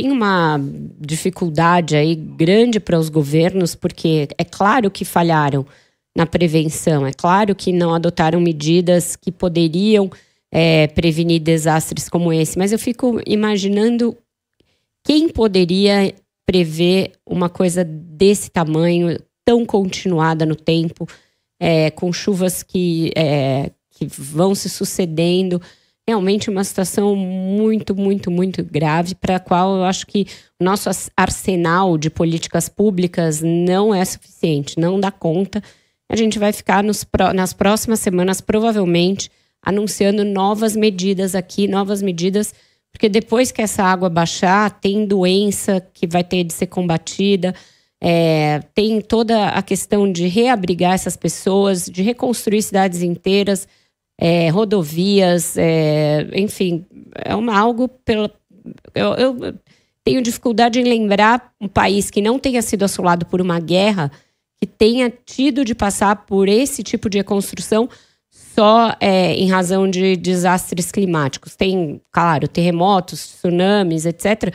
tem uma dificuldade aí grande para os governos, porque é claro que falharam na prevenção, é claro que não adotaram medidas que poderiam é, prevenir desastres como esse, mas eu fico imaginando quem poderia prever uma coisa desse tamanho, tão continuada no tempo, é, com chuvas que, é, que vão se sucedendo realmente uma situação muito, muito, muito grave, para a qual eu acho que o nosso arsenal de políticas públicas não é suficiente, não dá conta. A gente vai ficar nos, nas próximas semanas, provavelmente, anunciando novas medidas aqui, novas medidas, porque depois que essa água baixar, tem doença que vai ter de ser combatida. É, tem toda a questão de reabrigar essas pessoas, de reconstruir cidades inteiras, é, rodovias, é, enfim, é uma, algo pela. Eu, eu, tenho dificuldade em lembrar um país que não tenha sido assolado por uma guerra, que tenha tido de passar por esse tipo de reconstrução só é, em razão de desastres climáticos. Tem, claro, terremotos, tsunamis, etc.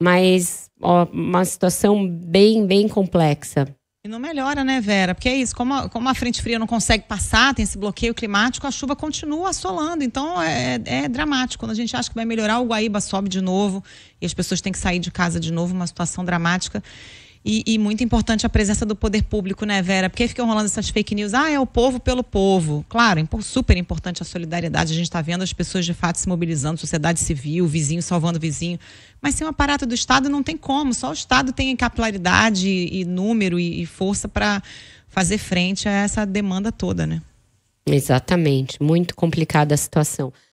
Mas ó, uma situação bem, bem complexa. E não melhora, né, Vera? Porque é isso, como a, como a frente fria não consegue passar, tem esse bloqueio climático, a chuva continua assolando. Então é, é dramático. Quando a gente acha que vai melhorar, o Guaíba sobe de novo e as pessoas têm que sair de casa de novo, uma situação dramática. E, e, muito importante a presença do poder público, né, Vera? Porque ficam rolando essas fake news. Ah, é o povo pelo povo. Claro, é super importante a solidariedade. A gente está vendo as pessoas de fato se mobilizando, sociedade civil, vizinho salvando vizinho. Mas sem o um aparato do Estado não tem como. Só o Estado tem capilaridade e número e, e força para fazer frente a essa demanda toda, né? Exatamente. Muito complicada a situação.